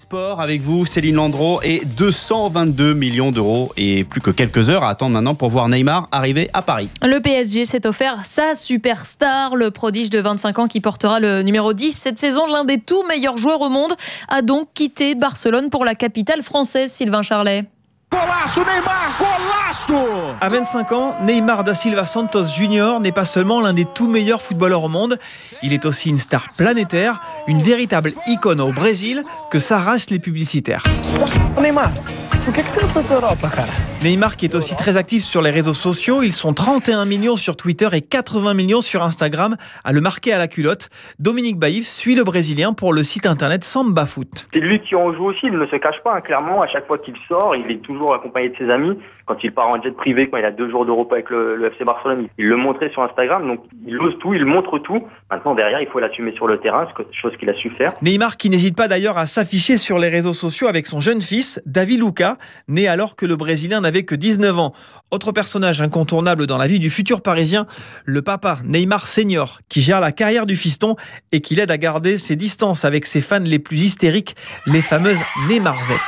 Sport avec vous, Céline Landreau, et 222 millions d'euros et plus que quelques heures à attendre maintenant pour voir Neymar arriver à Paris. Le PSG s'est offert sa superstar, le prodige de 25 ans qui portera le numéro 10 cette saison, l'un des tout meilleurs joueurs au monde, a donc quitté Barcelone pour la capitale française, Sylvain Charlet. Golaço, Neymar, golaço À 25 ans, Neymar da Silva Santos Jr. n'est pas seulement l'un des tout meilleurs footballeurs au monde, il est aussi une star planétaire, une véritable icône au Brésil que s'arrachent les publicitaires. Neymar Neymar hein. qui est aussi très actif sur les réseaux sociaux, ils sont 31 millions sur Twitter et 80 millions sur Instagram à le marquer à la culotte. Dominique Baïf suit le Brésilien pour le site internet Samba Foot. C'est lui qui en joue aussi, il ne se cache pas, hein. clairement, à chaque fois qu'il sort, il est toujours accompagné de ses amis. Quand il part en jet privé, quand il a deux jours d'Europe avec le, FC Barcelone, il le montrait sur Instagram, donc il ose tout, il montre tout. Maintenant, derrière, il faut l'assumer sur le terrain, chose qu'il a su faire. Neymar qui n'hésite pas d'ailleurs à s'afficher sur les réseaux sociaux avec son jeune fils, David Luca, né alors que le Brésilien n'avait que 19 ans. Autre personnage incontournable dans la vie du futur Parisien, le papa Neymar Senior, qui gère la carrière du fiston et qui l'aide à garder ses distances avec ses fans les plus hystériques, les fameuses Neymarzettes.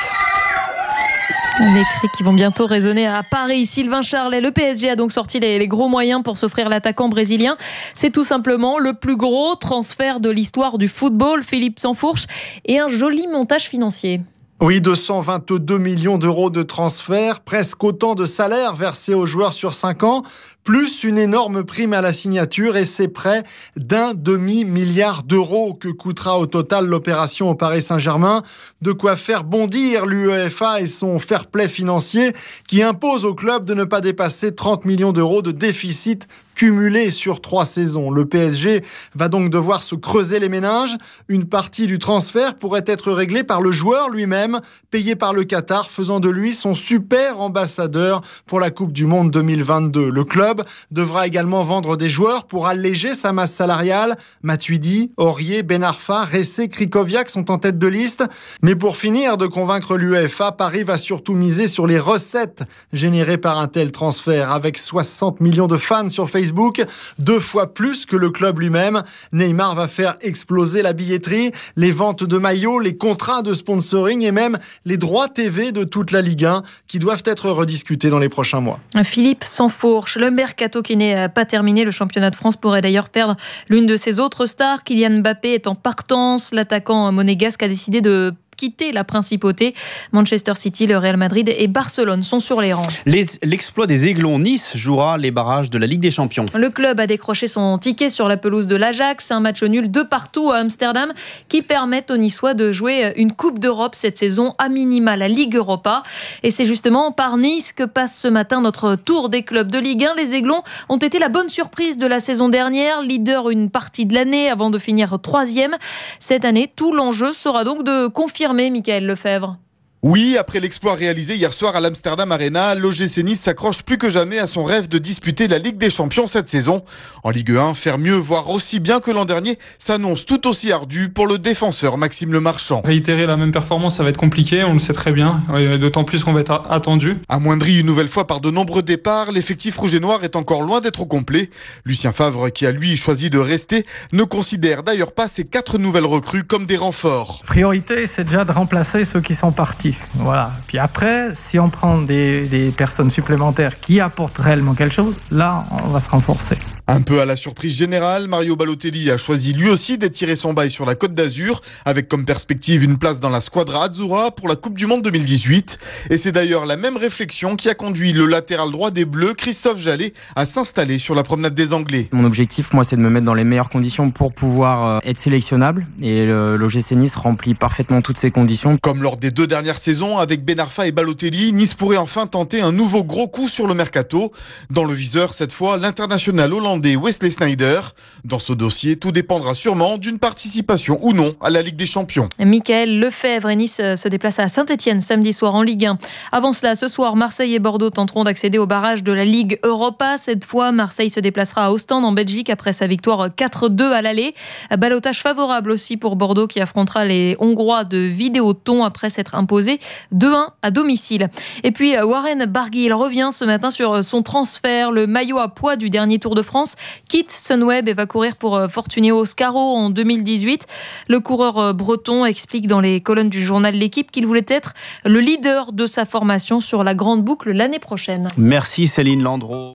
Les cris qui vont bientôt résonner à Paris. Sylvain Charlet, le PSG a donc sorti les, gros moyens pour s'offrir l'attaquant brésilien. C'est tout simplement le plus gros transfert de l'histoire du football, Philippe Sansfourche, et un joli montage financier. Oui, 222 millions d'euros de transferts, presque autant de salaires versés aux joueurs sur 5 ans, plus une énorme prime à la signature et c'est près d'un demi-milliard d'euros que coûtera au total l'opération au Paris Saint-Germain. De quoi faire bondir l'UEFA et son fair play financier qui impose au club de ne pas dépasser 30 millions d'euros de déficit cumulé sur trois saisons. Le PSG va donc devoir se creuser les méninges. Une partie du transfert pourrait être réglée par le joueur lui-même, payé par le Qatar, faisant de lui son super ambassadeur pour la Coupe du Monde 2022. Le club devra également vendre des joueurs pour alléger sa masse salariale. Matuidi, Aurier, Benarfa, Ressé, Krikoviak sont en tête de liste. Mais pour finir de convaincre l'UEFA, Paris va surtout miser sur les recettes générées par un tel transfert. Avec 60 millions de fans sur Facebook, Facebook, deux fois plus que le club lui-même. Neymar va faire exploser la billetterie, les ventes de maillots, les contrats de sponsoring et même les droits TV de toute la Ligue 1 qui doivent être rediscutés dans les prochains mois. Philippe s'enfourche. Le mercato qui n'est euh, pas terminé, le championnat de France pourrait d'ailleurs perdre l'une de ses autres stars. Kylian Mbappé est en partance. L'attaquant monégasque a décidé de quitter la principauté. Manchester City, le Real Madrid et Barcelone sont sur les rangs. L'exploit des Aiglons Nice jouera les barrages de la Ligue des Champions. Le club a décroché son ticket sur la pelouse de l'Ajax, un match nul de partout à Amsterdam qui permet aux Niçois de jouer une Coupe d'Europe cette saison à minima la Ligue Europa. Et c'est justement par Nice que passe ce matin notre tour des clubs de Ligue 1. Les Aiglons ont été la bonne surprise de la saison dernière, leader une partie de l'année avant de finir troisième. Cette année, tout l'enjeu sera donc de confirmer Michael Lefebvre oui, après l'exploit réalisé hier soir à l'Amsterdam Arena, l'OGC Nice s'accroche plus que jamais à son rêve de disputer la Ligue des Champions cette saison. En Ligue 1, faire mieux, voire aussi bien que l'an dernier, s'annonce tout aussi ardu pour le défenseur Maxime Lemarchand. Réitérer la même performance, ça va être compliqué, on le sait très bien, euh, d'autant plus qu'on va être attendu. Amoindri une nouvelle fois par de nombreux départs, l'effectif rouge et noir est encore loin d'être au complet. Lucien Favre, qui a lui choisi de rester, ne considère d'ailleurs pas ses quatre nouvelles recrues comme des renforts. Priorité, c'est déjà de remplacer ceux qui sont partis. Voilà. Puis après, si on prend des personnes supplémentaires qui apportent réellement quelque chose, là, on va se renforcer. Un peu à la surprise générale, Mario Balotelli a choisi lui aussi d'étirer son bail sur la Côte d'Azur, avec comme perspective une place dans la squadra Azzurra pour la Coupe du Monde 2018. Et c'est d'ailleurs la même réflexion qui a conduit le latéral droit des Bleus, Christophe Jallet, à s'installer sur la promenade des Anglais. Mon objectif, moi, c'est de me mettre dans les meilleures conditions pour pouvoir euh, être sélectionnable. Et l'OGC Nice remplit parfaitement toutes ces conditions. Comme lors des deux dernières saisons, avec Benarfa et Balotelli, Nice pourrait enfin tenter un nouveau gros coup sur le mercato. Dans le viseur, cette fois, l'international hollandais Wesley Snyder. Dans ce dossier, tout dépendra sûrement d'une participation ou non à la Ligue des Champions. Michael Lefebvre et Nice euh, se déplacent à Saint-Etienne samedi soir en Ligue 1. Avant cela, ce soir, Marseille et Bordeaux tenteront d'accéder au barrage de la Ligue Europa. Cette fois, Marseille se déplacera à Ostende en Belgique après sa victoire 4-2 à l'aller. Balotage favorable aussi pour Bordeaux qui affrontera les Hongrois de Vidéoton après s'être imposé 2-1 à domicile. Et puis euh, Warren Barguil revient ce matin sur euh, son transfert, le maillot à poids du dernier Tour de France quitte Sunweb et va courir pour euh, Fortunio Oscaro en 2018. Le coureur euh, breton explique dans les colonnes du journal L'équipe qu'il voulait être le leader de sa formation sur la grande boucle l'année prochaine. Merci Céline Landreau.